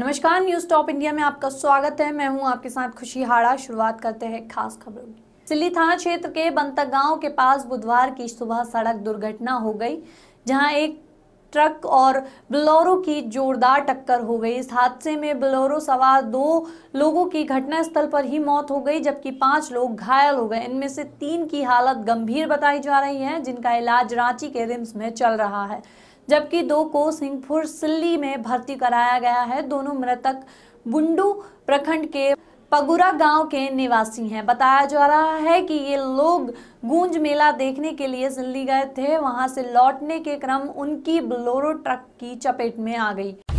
नमस्कार news top India में आपका स्वागत है मैं हूं आपके साथ खुशी हाड़ा शुरुआत करते हैं खास खबरों की सिल्ली थाना क्षेत्र के बंतक गांव के पास बुधवार की सुबह सड़क दुर्घटना हो गई जहां एक ट्रक और बलोरो की जोरदार टक्कर हो गई इस हादसे में बलोरो सवार दो लोगों की घटनास्थल पर ही मौत हो गई जबकि पांच लोग घायल हो गए इनमें से तीन की हालत गंभीर बताई जा रही है जिनका इलाज रांची के रिम्स में चल रहा है जबकि दो को सिंहपुर सिल्ली में भर्ती कराया गया है दोनों मृतक बुंडू प्रखंड के पगुरा गांव के निवासी हैं बताया जा रहा है कि ये लोग गूंज मेला देखने के लिए दिल्ली गए थे वहां से लौटने के क्रम उनकी ब्लोरो ट्रक की चपेट में आ गई